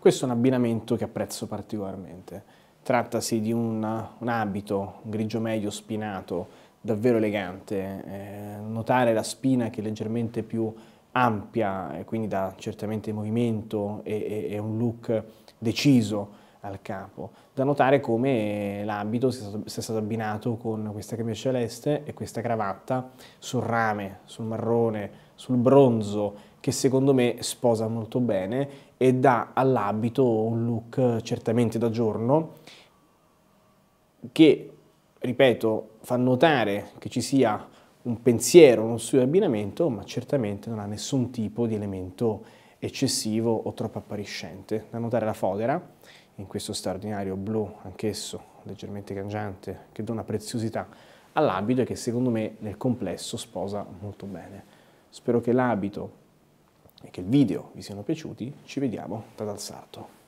Questo è un abbinamento che apprezzo particolarmente. Trattasi di una, un abito un grigio medio spinato, davvero elegante. Eh, notare la spina che è leggermente più ampia e quindi dà certamente movimento e, e, e un look deciso al capo. Da notare come l'abito sia stato, sia stato abbinato con questa camicia celeste e questa cravatta sul rame, sul marrone, sul bronzo, che secondo me sposa molto bene e dà all'abito un look certamente da giorno che, ripeto, fa notare che ci sia un pensiero, uno studio di abbinamento, ma certamente non ha nessun tipo di elemento eccessivo o troppo appariscente. Da notare la fodera, in questo straordinario blu, anch'esso leggermente cangiante, che dona preziosità all'abito e che secondo me nel complesso sposa molto bene. Spero che l'abito e che il video vi siano piaciuti, ci vediamo da Dal Sarto.